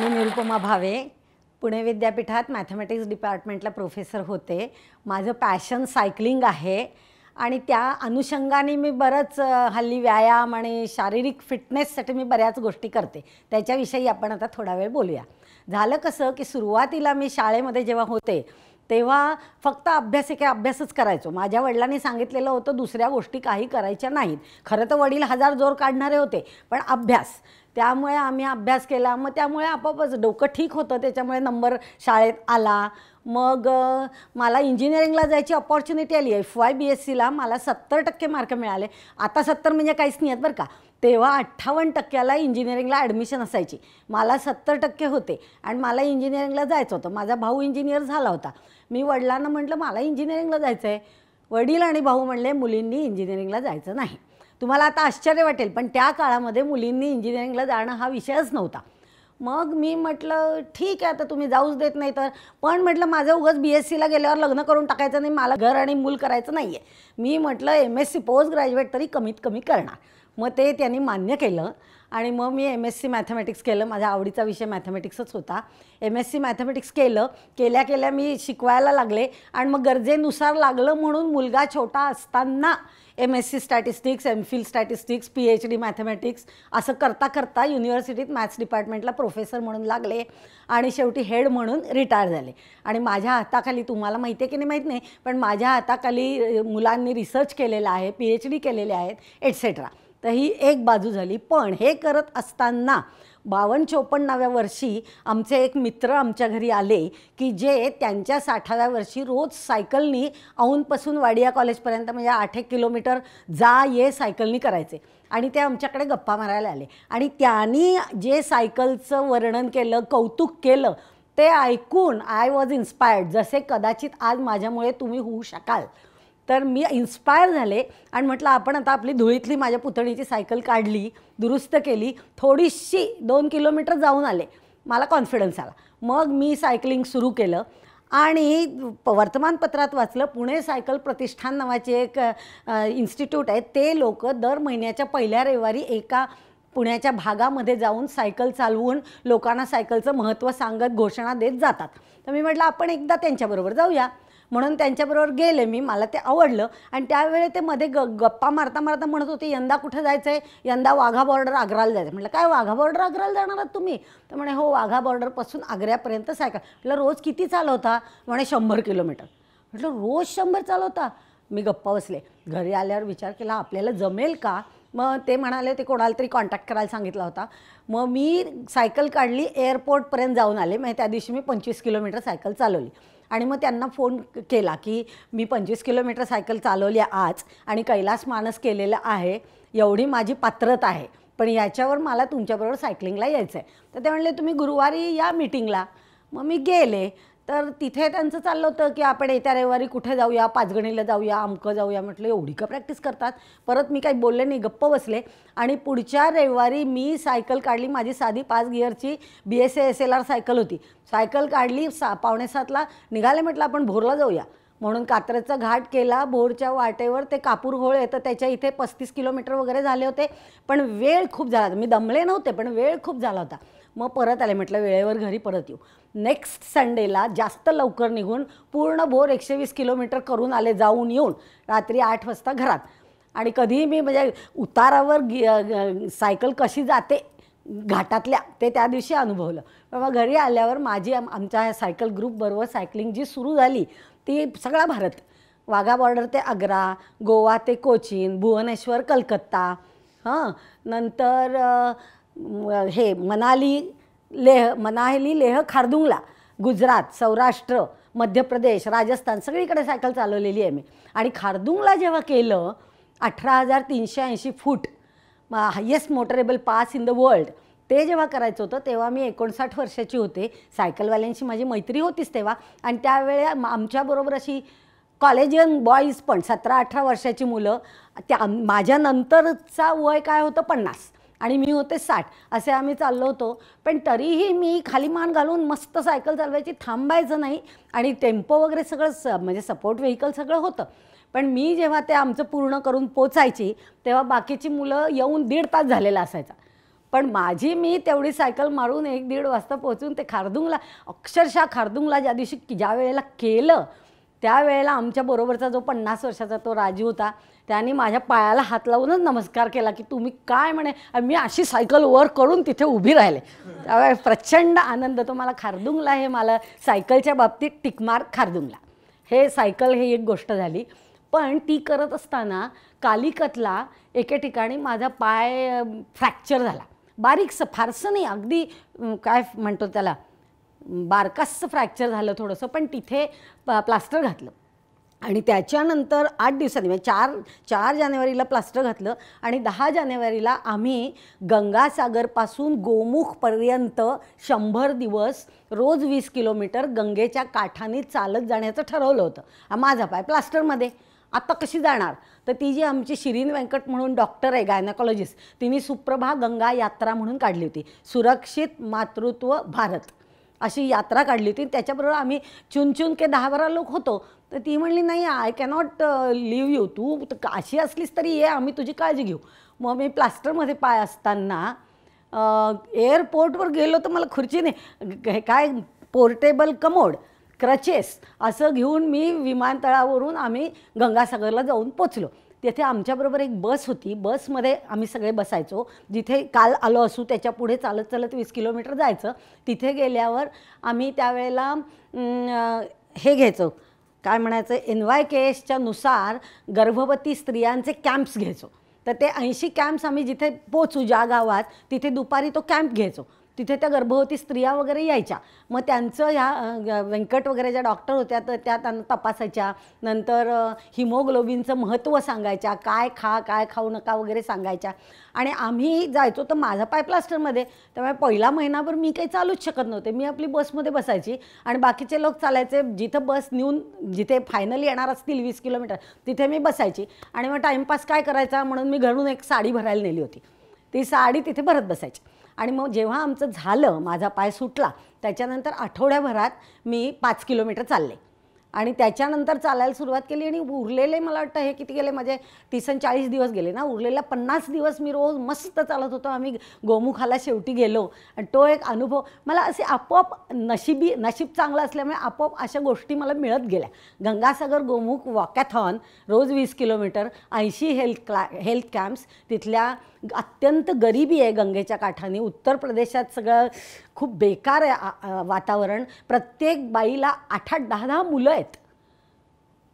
मी निरुपमा भावे पुणे विद्यापीठात मॅथमॅटिक्स डिपार्टमेंटला प्रोफेसर होते माझं पॅशन सायकलिंग आहे आणि त्या अनुषंगाने मी बरंच हल्ली व्यायाम आणि शारीरिक फिटनेससाठी मी बऱ्याच गोष्टी करते त्याच्याविषयी आपण आता थोडा वेळ बोलूया झालं कसं की सुरुवातीला मी शाळेमध्ये जेव्हा होते तेव्हा फक्त अभ्यास एक अभ्यासच करायचो माझ्या वडिलांनी सांगितलेलं होतं दुसऱ्या गोष्टी काही करायच्या नाहीत खरं तर वडील हजार जोर काढणारे होते पण अभ्यास त्यामुळे आम्ही अभ्यास केला मग त्यामुळे आपोआपच डोकं ठीक होतं त्याच्यामुळे नंबर शाळेत आला मग मला इंजिनिअरिंगला जायची ऑपॉर्च्युनिटी आली एफ वाय बी एस सीला मला सत्तर टक्के मार्क मिळाले आता सत्तर म्हणजे काहीच नाही आहेत बरं का तेव्हा अठ्ठावन्न टक्क्याला इंजिनिअरिंगला ॲडमिशन असायची मला सत्तर टक्के होते आणि मला इंजिनिअरिंगला जायचं होतं माझा भाऊ इंजिनियर झाला होता मी वडिलांना म्हटलं मला इंजिनिअरिंगला जायचं आहे वडील आणि भाऊ म्हणले मुलींनी इंजिनिअरिंगला जायचं नाही तुम्हाला आता आश्चर्य वाटेल पण त्या काळामध्ये मुलींनी इंजिनिअरिंगला जाणं हा विषयच नव्हता मग मी म्हटलं ठीक आहे आता तुम्ही जाऊच देत नाही तर पण म्हटलं माझं उगंच बी एस सीला गेल्यावर लग्न करून टाकायचं नाही मला घर आणि मूल करायचं नाही आहे मी म्हटलं M S C post graduate तरी कमीत कमी करणार मग ते त्यांनी मान्य केलं आणि मग मी एम एस सी मॅथमॅटिक्स केलं माझा आवडीचा विषय मॅथमॅटिक्सच होता एम एस सी मॅथमॅटिक्स केलं केल्या केल्या मी शिकवायला लागले आणि मग गरजेनुसार लागलं म्हणून मुलगा छोटा असताना M S C statistics M Phil statistics P H D mathematics असं करता करता युनिव्हर्सिटीत मॅथ्स डिपार्टमेंटला प्रोफेसर म्हणून लागले आणि शेवटी हेड म्हणून रिटायर झाले आणि माझ्या हाताखाली तुम्हाला माहिती आहे की नाही माहीत नाही पण माझ्या हाताखाली मुलांनी रिसर्च केलेला आहे पी एच डी केलेले आहेत एटसेट्रा तर ही एक बाजू झाली पण हे करत असताना बावन्न चोपन्नाव्या वर्षी आमचे एक मित्र आमच्या घरी आले की जे त्यांच्या साठाव्या वर्षी रोज सायकलनी औंधपासून वाडिया कॉलेजपर्यंत म्हणजे आठ एक किलोमीटर जा ये सायकलनी करायचे आणि ते आमच्याकडे गप्पा मारायला आले आणि त्यांनी जे सायकलचं वर्णन केलं कौतुक केलं ते ऐकून आय वॉज इन्स्पायर्ड जसे कदाचित आज माझ्यामुळे तुम्ही होऊ शकाल तर मी इन्स्पायर झाले आणि म्हटलं आपण आता आपली धुळीतली माझ्या पुतणीची सायकल काढली दुरुस्त केली थोडीशी दोन किलोमीटर जाऊन आले मला कॉन्फिडन्स आला मग मी सायकलिंग सुरू केलं आणि वर्तमानपत्रात वाचलं पुणे सायकल प्रतिष्ठान नावाचे एक इन्स्टिट्यूट आहे ते लोक दर महिन्याच्या पहिल्या रविवारी एका पुण्याच्या भागामध्ये जाऊन सायकल चालवून लोकांना सायकलचं महत्त्व सांगत घोषणा देत जातात तर मी म्हटलं आपण एकदा त्यांच्याबरोबर जाऊया म्हणून त्यांच्याबरोबर गेले मी मला ते आवडलं आणि त्यावेळी ते मध्ये ग गप्पा मारता मारता म्हणत होते यंदा कुठं जायचं आहे यंदा वाघा बॉर्डर आग्राला जायचं म्हटलं काय वाघा बॉर्डर आग्राला जाणार आहात तुम्ही तर म्हणे हो वाघा बॉर्डरपासून आग्र्यापर्यंत सायकल म्हटलं रोज किती चालवता म्हणे शंभर किलोमीटर म्हटलं रोज शंभर चालवता मी गप्पा बसले घरी आल्यावर विचार केला आपल्याला जमेल का मग ते म्हणाले ते कोणाला तरी कॉन्टॅक्ट करायला सांगितला होता मग मी सायकल काढली एअरपोर्टपर्यंत जाऊन आले मग त्या दिवशी मी पंचवीस किलोमीटर सायकल चालवली आणि मग त्यांना फोन केला की मी पंचवीस किलोमीटर सायकल चालवली आज आणि कैलास मानस केलेलं आहे एवढी माझी पात्रता आहे पण याच्यावर मला तुमच्याबरोबर सायकलिंगला यायचं आहे तर ते म्हणले तुम्ही गुरुवारी या मीटिंगला मग मी गेले तर तिथे त्यांचं चाललं होतं की आपण येत्या रविवारी कुठे जाऊया पाचगणीला जाऊया अमकं जाऊया म्हटलं एवढी का प्रॅक्टिस करतात परत मी काही बोलले नाही गप्प बसले आणि पुढच्या रविवारी मी सायकल काढली माझी साधी पाच गिअरची B S S L R cycle होती सायकल काढली सा पावणे सातला निघाले म्हटलं आपण भोरला जाऊया म्हणून कात्रेचा घाट केला भोरच्या वाटेवर ते कापूर होळ येतं त्याच्या इथे पस्तीस किलोमीटर वगैरे झाले होते पण वेळ खूप झाला मी दमले नव्हते पण वेळ खूप झाला होता मग परत आले म्हटलं वेळेवर घरी परत येऊ नेक्स्ट संडेला जास्त लवकर निघून पूर्ण भोर एकशे वीस किलोमीटर करून आले जाऊन येऊन रात्री आठ वाजता घरात आणि कधीही मी म्हणजे उतारावर गि सायकल कशी जाते घाटातल्या ते त्या दिवशी अनुभवलं बाबा घरी आल्यावर माझी आम आमच्या ह्या सायकल ग्रुपबरोबर सायकलिंग जी सुरू झाली ती सगळा भारत वाघा बॉर्डर ते आग्रा गोवा ते कोचीन भुवनेश्वर कलकत्ता हां नंतर हे मनाली लेह मनाली लेह खारदुंगला गुजरात सौराष्ट्र मध्य प्रदेश राजस्थान सगळीकडे सायकल चालवलेली आहे मी आणि खारदुंगला जेव्हा केलं अठरा हजार तीनशे ऐंशी foot highest motorable pass in the world ते जेव्हा करायचं होतं तेव्हा मी एकोणसाठ वर्षाची होते सायकलवाल्यांशी माझी मैत्री होतीच तेव्हा आणि त्यावेळे आमच्याबरोबर अशी कॉलेजियन बॉईज पण सतरा अठरा वर्षाची मुलं त्या माझ्यानंतरचा वय काय होतं पन्नास आणि मी होते साठ असे आम्ही चाललो होतो पण तरीही मी खाली मान घालून मस्त सायकल चालवायची थांबायचं नाही आणि टेम्पो वगैरे सगळं स म्हणजे सपोर्ट व्हेकल सगळं होतं पण मी जेव्हा ते आमचं पूर्ण करून पोचायची तेव्हा बाकीची मुलं येऊन दीड तास झालेला असायचा पण माझी मी तेवढी सायकल मारून एक दीड वाजता पोहोचून ते खारदुंगला अक्षरशः खारदुंगला ज्या दिवशी ज्या वेळेला केलं त्यावेळेला आमच्याबरोबरचा जो पन्नास वर्षाचा तो राजू होता त्याने माझ्या पायाला हात लावूनच नमस्कार केला की तुम्ही काय म्हणे मी अशी सायकल वर करून तिथे उभी राहिले त्यावेळेस प्रचंड आनंद तो मला खारदुंगला हे मला सायकलच्या बाबतीत टिकमार खारदुंगला हे सायकल हे एक गोष्ट झाली पण ती करत असताना कालिकतला एके ठिकाणी माझा पाय फ्रॅक्चर झाला बारीकसं फारसं नाही अगदी काय म्हणतो त्याला बारकासचं फ्रॅक्चर झालं थोडंसं पण तिथे प्लास्टर घातलं आणि त्याच्यानंतर आठ दिवसांनी म्हणजे चार चार जानेवारीला प्लास्टर घातलं आणि दहा जानेवारीला आम्ही गंगासागरपासून गोमुखपर्यंत शंभर दिवस रोज वीस किलोमीटर गंगेच्या काठाने चालत जाण्याचं ठरवलं होतं माझा पाय प्लास्टरमध्ये आता कशी जाणार तर ती जी आमची शिरीन व्यंकट म्हणून डॉक्टर आहे गायनाकॉलॉजिस्ट तिने सुप्रभा गंगा यात्रा म्हणून काढली होती सुरक्षित मातृत्व भारत अशी यात्रा काढली होती त्याच्याबरोबर आम्ही चुनचुन के दहा बारा लोक होतो तर ती म्हणली नाही आय कॅनॉट लिव्ह यू तू अशी असलीस तरी ये आम्ही तुझी काळजी घेऊ मग मी प्लास्टरमध्ये पाय असताना एअरपोर्टवर गेलो तर मला खुर्चीने काय पोर्टेबल कमोड क्रचेस असं घेऊन मी विमानतळावरून आम्ही गंगासागरला जाऊन पोचलो तेथे आमच्याबरोबर एक बस होती बसमध्ये आम्ही सगळे बसायचो जिथे काल आलो असू त्याच्या पुढे चालत चालत वीस किलोमीटर जायचं तिथे गेल्यावर आम्ही त्यावेळेला हे घ्यायचो काय म्हणायचं एन वाय के एसच्या नुसार गर्भवती स्त्रियांचे कॅम्प्स घ्यायचो तर ते ऐंशी कॅम्प्स आम्ही जिथे पोचू ज्या गावात तिथे दुपारी तो कॅम्प घ्यायचो तिथे त्या गर्भवती स्त्रिया वगैरे यायच्या मग त्यांचं ह्या व्यंकट वगैरे ज्या डॉक्टर होत्या तर त्या त्यांना तपासायच्या नंतर हिमोग्लोबिनचं महत्त्व सांगायच्या काय खा काय खाऊ नका वगैरे सांगायच्या आणि आम्ही जायचो तर माझा पाय प्लास्टरमध्ये त्यामुळे पहिला महिनाभर मी काही चालूच शकत नव्हते मी आपली बसमध्ये बसायची आणि बाकीचे लोक चालायचे जिथं बस नेऊन जिथे फायनली येणार असतील वीस किलोमीटर तिथे मी बसायची आणि मग टाईमपास काय करायचा म्हणून मी घरून एक साडी भरायला नेली होती ती साडी तिथे भरत बसायची आणि मग जेव्हा आमचं झालं माझा पाय सुटला त्याच्यानंतर आठवड्याभरात मी पाच किलोमीटर चालले आणि त्याच्यानंतर चालायला सुरुवात केली आणि उरलेले मला वाटतं हे किती गेले माझे तीस आणि चाळीस दिवस गेले ना उरलेला पन्नास दिवस मी रोज मस्त चालत होतो आम्ही गोमुखाला शेवटी गेलो आणि तो एक अनुभव मला असे आपोआप नशिबी नशीब चांगलं असल्यामुळे आपोआप अशा गोष्टी मला मिळत गेल्या गंगासागर गोमुख वॉकॅथॉन रोज वीस किलोमीटर ऐंशी हेल्थ क्ला हेल्थ कॅम्प्स तिथल्या अत्यंत गरिबी आहे गंगेच्या काठाने उत्तर प्रदेशात सगळं खूप बेकार आहे वातावरण प्रत्येक बाईला आठ आठ दहा दहा मुलं आहेत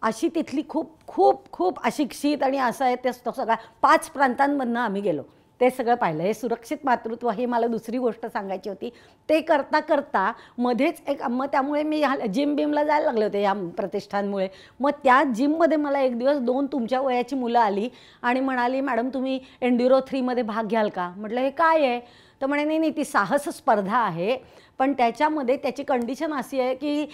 अशी तिथली खूप खूप खूप अशिक्षित आणि असं आहे ते सगळ्या पाच प्रांतांमधनं आम्ही गेलो ते सगळं पाहिलं हे सुरक्षित मातृत्व हे मला दुसरी गोष्ट सांगायची होती ते करता करता मध्येच एक मग त्यामुळे मी ह्या जिम बिमला जायला लागले होते या प्रतिष्ठानमुळे मग त्या जिममध्ये मला एक दिवस दोन तुमच्या वयाची मुलं आली आणि म्हणाली मॅडम तुम्ही एन्ड्युरो थ्रीमध्ये भाग घ्याल का म्हटलं हे काय आहे तर म्हणे नाही नाही ती साहस स्पर्धा आहे पण त्याच्यामध्ये त्याची कंडिशन अशी आहे की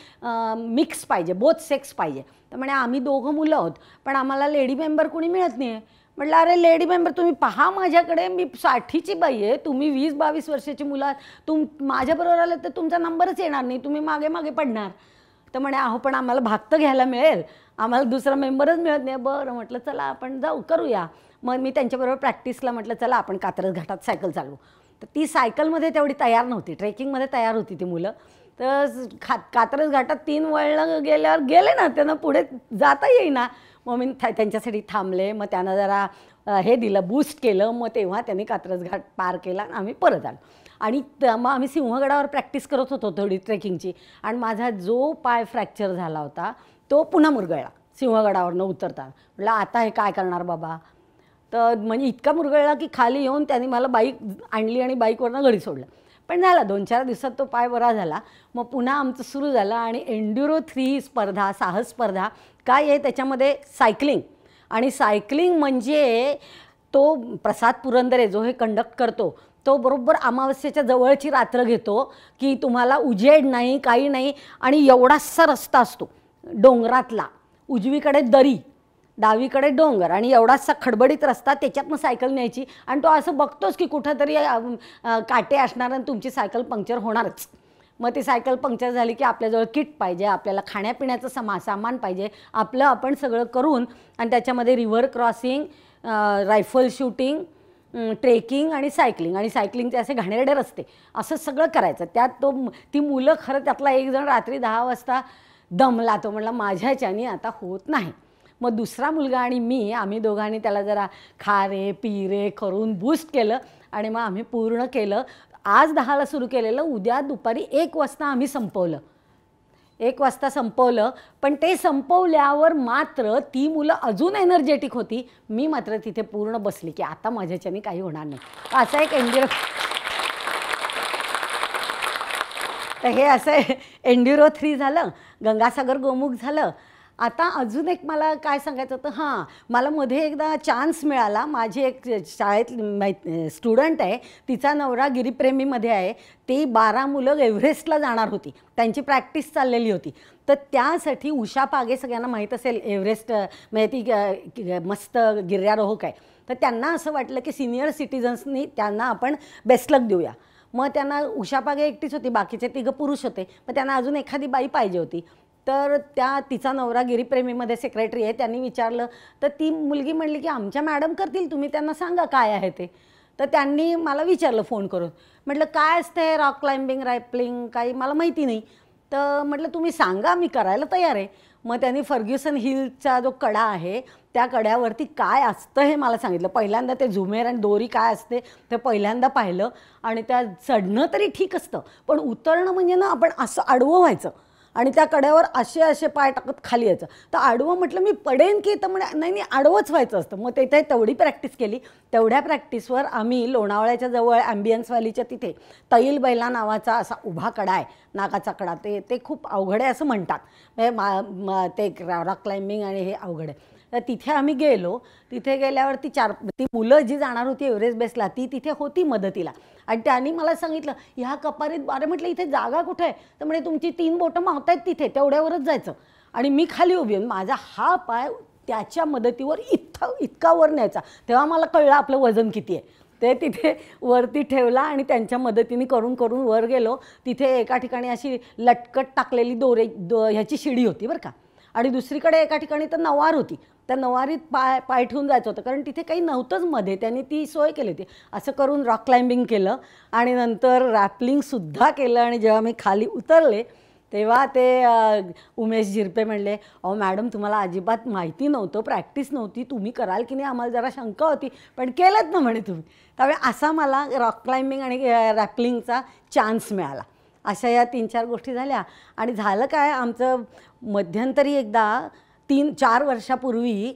मिक्स पाहिजे बोथ सेक्स पाहिजे तर म्हणे आम्ही दोघं मुलं आहोत पण आम्हाला लेडी मेंबर कोणी मिळत नाही आहे म्हटलं अरे लेडी मेंबर तुम्ही पहा माझ्याकडे मी साठीची बाई आहे तुम्ही वीस बावीस वर्षाची मुलं तुम माझ्याबरोबर आलं तर तुमचा नंबरच येणार नाही तुम्ही मागे मागे पडणार तर म्हणे अहो पण आम्हाला भाग तर घ्यायला मिळेल आम्हाला दुसरा मेंबरच मिळत नाही बरं म्हटलं चला आपण जाऊ करूया मग मी त्यांच्याबरोबर प्रॅक्टिसला म्हटलं चला आपण कात्रज घाटात सायकल चालू तर ती सायकलमध्ये तेवढी तयार नव्हती ट्रेकिंगमध्ये तयार होती ती मुलं तर खात कात्रज घाटात तीन वळणं गेल्यावर गेले ना त्यांना पुढे जाता येईना मग मी था त्यांच्यासाठी थांबले मग त्यांना जरा हे दिलं बूस्ट केलं मग तेव्हा त्यांनी कात्रज घाट पार केला आणि आम्ही परत आलो आणि मग आम्ही सिंहगडावर प्रॅक्टिस करत होतो थोडी ट्रेकिंगची आणि माझा जो पाय फ्रॅक्चर झाला होता तो पुन्हा मुरगळला सिंहगडावरनं उतरता म्हटलं आता हे काय करणार बाबा तर म्हणजे इतका मुरगळला की खाली येऊन त्याने मला बाईक आणली आणि बाईकवरनं घरी सोडलं पण झाला दोन चार दिवसात तो पाय बरा झाला मग पुन्हा आमचं सुरू झालं आणि एन्ड्युरो थ्री स्पर्धा साहस स्पर्धा काय आहे त्याच्यामध्ये सायकलिंग आणि सायकलिंग म्हणजे तो प्रसाद पुरंदरे जो हे कंडक्ट करतो तो बरोबर अमावस्येच्या जवळची रात्र घेतो की तुम्हाला उजेड नाही काही नाही आणि एवढासा रस्ता असतो डोंगरातला उजवीकडे दरी डावीकडे डोंगर आणि एवढासा खडबडीत रस्ता त्याच्यातनं सायकल न्यायची आणि तो असं बघतोच की कुठंतरी काटे असणार आणि तुमची सायकल पंक्चर होणारच मग ती सायकल पंक्चर झाली की आपल्याजवळ किट पाहिजे आपल्याला खाण्यापिण्याचं समा सामान पाहिजे आपलं आपण सगळं करून आणि त्याच्यामध्ये river crossing rifle shooting trekking आणि सायकलिंग आणि सायकलिंगचे असे घाणेरडे रस्ते असं सगळं करायचं त्यात तो ती मुलं खरं त्यातला एक जण रात्री दहा वाजता दमला तो म्हणला माझ्याच्यानी आता होत नाही मग दुसरा मुलगा आणि मी आम्ही दोघांनी त्याला जरा खा रे पी रे करून बूस्ट केलं आणि मग आम्ही पूर्ण केलं आज दहाला सुरू केलेलं उद्या दुपारी एक वाजता आम्ही संपवलं एक वाजता संपवलं पण ते संपवल्यावर मात्र ती मुलं अजून एनर्जेटिक होती मी मात्र तिथे पूर्ण बसली की आता माझ्याच्याने काही होणार नाही असा एक एनड्युरो तर हे असं एन्ड्युरो थ्री झालं गंगासागर गोमुख झालं आता अजून एक मला काय सांगायचं होतं हां मला मध्ये एकदा चान्स मिळाला माझी एक शाळेत स्टुडंट आहे तिचा नवरा गिरीप्रेमीमध्ये आहे ती बारा मुलं एव्हरेस्टला जाणार होती त्यांची प्रॅक्टिस चाललेली होती तर त्यासाठी उषा पागे सगळ्यांना माहीत असेल एव्हरेस्ट म्हणजे ती मस्त गिर्यारोहक आहे तर त्यांना असं वाटलं की सिनियर सिटिझन्सनी त्यांना आपण बेस्टलक देऊया मग त्यांना उषा पागे एकटीच होती बाकीचे तिघं पुरुष होते मग त्यांना अजून एखादी बाई पाहिजे होती तर त्या तिचा नवरा गिरीप्रेमीमध्ये सेक्रेटरी आहे त्यांनी विचारलं तर ती मुलगी म्हणली की आमच्या मॅडम करतील तुम्ही त्यांना सांगा काय आहे ते तर त्यांनी मला विचारलं फोन करून म्हटलं काय असतं हे रॉक क्लाइम्बिंग रायपलिंग काही मला माहिती नाही तर म्हटलं तुम्ही सांगा मी करायला तयार आहे मग त्यांनी फर्ग्युसन हिलचा जो कडा आहे त्या कड्यावरती काय असतं हे मला सांगितलं पहिल्यांदा ते झुमेर आणि दोरी काय असते ते पहिल्यांदा पाहिलं आणि त्या चढणं तरी ठीक असतं पण उतरणं म्हणजे ना आपण असं आडवं व्हायचं आणि त्या कड्यावर असे असे पाय टाकत खाली यायचं तर आडवं म्हटलं मी पडेन की तर म्हणे नाही नाही आडवंच व्हायचं असतं मग तिथे तेवढी प्रॅक्टिस केली तेवढ्या प्रॅक्टिसवर आम्ही लोणावळ्याच्या जवळ ॲम्बियन्स व्हॅलीच्या तिथे तैल बैला नावाचा असा उभा कडा आहे नागाचा कडा ते ते खूप अवघड आहे असं म्हणतात म्हणजे मा ते रॉक क्लाइम्बिंग आणि हे अवघड आहे तर तिथे आम्ही गेलो तिथे गेल्यावरती चार ती मुलं जी जाणार होती एव्हरेस्ट बेसला ती तिथे होती मदतीला आणि त्यांनी मला सांगितलं ह्या कपारीत बारे म्हटलं इथे जागा कुठे आहे तर म्हणजे तुमची तीन बोटं मावत आहेत तिथे तेवढ्यावरच जायचं आणि मी खाली उभी माझा हा पाय त्याच्या मदतीवर इतका इतका वर न्यायचा तेव्हा मला कळलं आपलं वजन किती आहे ते तिथे वरती ठेवला आणि त्यांच्या मदतीने करून करून वर गेलो तिथे एका ठिकाणी अशी लटकट टाकलेली दोरे दो ह्याची शिडी होती बरं का आणि दुसरीकडे एका ठिकाणी तर नवार होती त्या नवारीत पाय पाय ठेवून जायचं होतं कारण तिथे काही नव्हतंच मध्ये त्यांनी ती सोय केली होती असं करून रॉक क्लाइम्बिंग केलं आणि नंतर रॅपलिंगसुद्धा केलं आणि जेव्हा मी खाली उतरले तेव्हा ते उमेश झिरपे म्हणले अहो मॅडम तुम्हाला अजिबात माहिती नव्हतं प्रॅक्टिस नव्हती तुम्ही कराल की नाही आम्हाला जरा शंका होती पण केलंच ना म्हणे तुम्ही त्यामुळे असा मला रॉक क्लाइम्बिंग आणि रॅपलिंगचा चान्स मिळाला अशा या तीन चार गोष्टी झाल्या आणि झालं काय आमचं मध्यंतरी एकदा तीन चार वर्षापूर्वी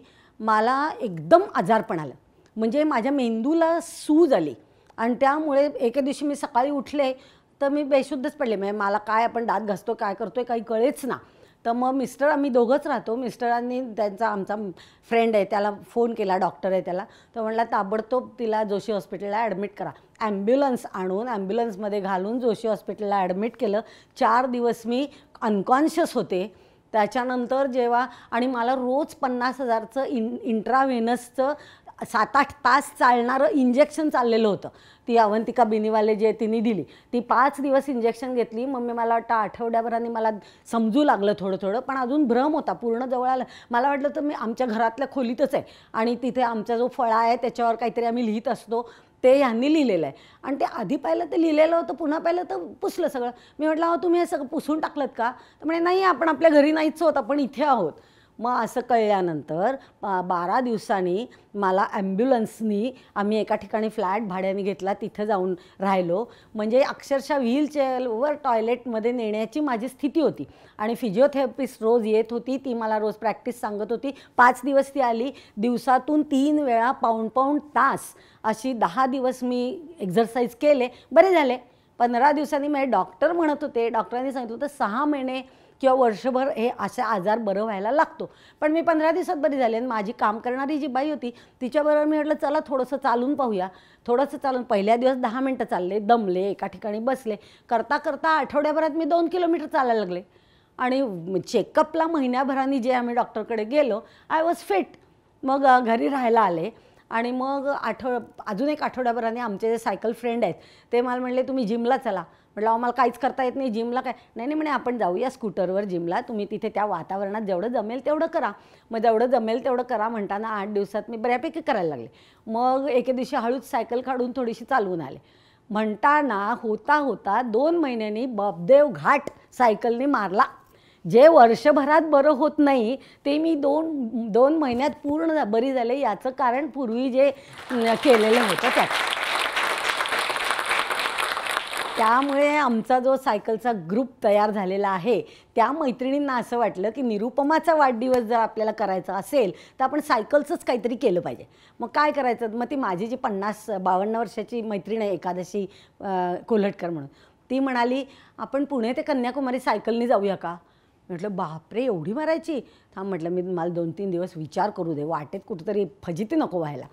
मला एकदम आजारपण आलं म्हणजे माझ्या मेंदूला सूज आली आणि त्यामुळे एके दिवशी मी सकाळी उठले तर मी बेशुद्धच पडले म्हणजे मला काय आपण दात घासतो काय करतो आहे काही कळेच ना तर मग मिस्टर आम्ही दोघंच राहतो मिस्टरांनी त्यांचा आमचा फ्रेंड आहे त्याला फोन केला डॉक्टर आहे त्याला तर म्हणला ताबडतोब तिला जोशी हॉस्पिटलला ॲडमिट करा ॲम्ब्युलन्स आणून ॲम्ब्युलन्समध्ये घालून जोशी हॉस्पिटलला ॲडमिट केलं चार दिवस मी अनकॉन्शियस होते त्याच्यानंतर जेव्हा आणि मला रोज पन्नास हजारचं इन इंट्राव्हेनसचं सात आठ तास चालणारं इंजेक्शन चाललेलं होतं ती अवंतिका बिनीवाले जे तिने दिली ती पाच दिवस इंजेक्शन घेतली मग मी मला वाटतं आठवड्याभराने मला समजू लागलं थोडं थोडं पण अजून भ्रम होता पूर्ण जवळ आलं मला वाटलं तर मी आमच्या घरातल्या खोलीतच आहे आणि तिथे आमचा जो फळा आहे त्याच्यावर काहीतरी आम्ही लिहित असतो ते ह्यांनी लिहिलेलं आहे आणि ते आधी पाहिलं ते लिहिलेलं होतं पुन्हा पाहिलं तर पुसलं सगळं मी म्हटलं अहो तुम्ही हे सगळं पुसून टाकलंत का तर म्हणे नाही आपण आपल्या घरी नाहीच होत आपण इथे आहोत मग असं कळल्यानंतर बारा दिवसांनी मला ॲम्ब्युलन्सनी आम्ही एका ठिकाणी फ्लॅट भाड्याने घेतला तिथं जाऊन राहिलो म्हणजे अक्षरशः व्हीलचेअरवर टॉयलेटमध्ये नेण्याची माझी स्थिती होती आणि फिजिओथेरपिस्ट रोज येत होती ती मला रोज प्रॅक्टिस सांगत होती पाच दिवस ती आली दिवसातून तीन वेळा पाऊण पाऊण तास अशी दहा दिवस मी एक्झरसाईज केले बरे झाले पंधरा दिवसांनी माझे डॉक्टर म्हणत होते डॉक्टरांनी सांगितलं होतं सहा महिने किंवा वर्षभर हे असे आजार बरं व्हायला लागतो पण मी पंधरा दिवसात बरी झाले आणि माझी काम करणारी जी बाई होती तिच्याबरोबर मी म्हटलं चला थोडंसं चालून पाहूया थोडंसं चालून पहिल्या दिवस दहा मिनटं चालले दमले एका ठिकाणी बसले करता करता आठवड्याभरात मी दोन किलोमीटर चालायला लागले आणि चेकअपला महिन्याभराने जे आम्ही डॉक्टरकडे गेलो आय वॉज फिट मग घरी राहायला आले आणि मग आठव अजून एक आठवड्याभराने आमचे जे सायकल फ्रेंड आहेत ते मला म्हणले तुम्ही जिमला चला म्हटलं आम्हाला मला काहीच करता येत नाही जिमला काय नाही नाही म्हणे आपण जाऊया स्कूटरवर जिमला तुम्ही तिथे त्या वातावरणात जेवढं जमेल तेवढं करा मग जेवढं जमेल तेवढं करा म्हणताना आठ दिवसात मी बऱ्यापैकी करायला लागले मग एके दिवशी हळूच सायकल काढून थोडीशी चालवून आले म्हणताना होता होता दोन महिन्यांनी बबदेव घाट सायकलने मारला जे वर्षभरात बरं होत नाही ते मी दोन दोन महिन्यात पूर्ण बरी झाले याचं कारण पूर्वी जे केलेलं होतं त्यात त्यामुळे आमचा जो सायकलचा ग्रुप तयार झालेला आहे त्या मैत्रिणींना असं वाटलं की निरुपमाचा वाढदिवस जर आपल्याला करायचा असेल तर आपण सायकलचंच काहीतरी केलं पाहिजे मग काय करायचं मग ती माझी जी पन्नास बावन्न वर्षाची मैत्रीण आहे एकादशी कोल्हटकर म्हणून ती म्हणाली आपण पुणे ते कन्याकुमारी सायकलनी जाऊया का म्हटलं बापरे एवढी मारायची थांब म्हटलं मी मला दोन तीन दिवस विचार करू दे वाटेत कुठंतरी फजिती नको व्हायला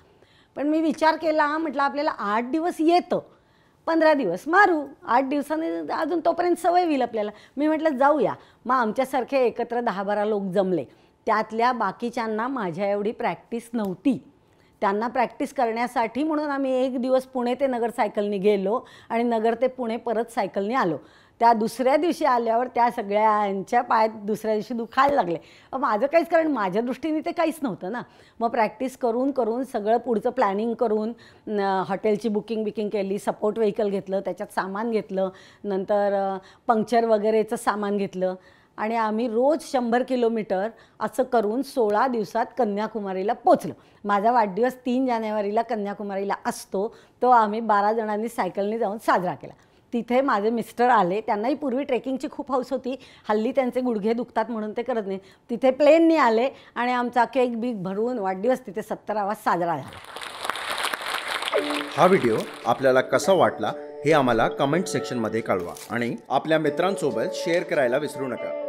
पण मी विचार केला म्हटलं आपल्याला आठ दिवस येतं पंधरा दिवस मारू आठ दिवसाने अजून तोपर्यंत सवय होईल आपल्याला मी म्हटलं जाऊया मग आमच्यासारखे एकत्र दहा बारा लोक जमले त्यातल्या बाकीच्यांना माझ्या एवढी प्रॅक्टिस नव्हती त्यांना प्रॅक्टिस करण्यासाठी म्हणून आम्ही एक दिवस पुणे ते नगर सायकलनी गेलो आणि नगर ते पुणे परत सायकलनी आलो त्या दुसऱ्या दिवशी आल्यावर त्या सगळ्यांच्या पायात दुसऱ्या दिवशी दुखायला लागले माझं काहीच कारण माझ्या दृष्टीने ते काहीच नव्हतं ना मग प्रॅक्टिस करून करून सगळं पुढचं प्लॅनिंग करून हॉटेलची बुकिंग बिकिंग केली सपोर्ट व्हेकल घेतलं त्याच्यात सामान घेतलं नंतर पंक्चर वगैरेचं सामान घेतलं आणि आम्ही रोज शंभर किलोमीटर असं करून सोळा दिवसात कन्याकुमारीला पोचलो माझा वाढदिवस तीन जानेवारीला कन्याकुमारीला असतो तो आम्ही बारा जणांनी सायकलने जाऊन साजरा केला तिथे माझे मिस्टर आले त्यांनाही पूर्वी ट्रेकिंगची खूप हौस होती हल्ली त्यांचे गुडघे दुखतात म्हणून ते करत नाही तिथे प्लेननी आले आणि आमचा केक बीक भरून वाढदिवस तिथे सत्तरावा साजरा झाला हा व्हिडिओ आपल्याला कसा वाटला हे आम्हाला कमेंट सेक्शनमध्ये कळवा आणि आपल्या मित्रांसोबत शेअर करायला विसरू नका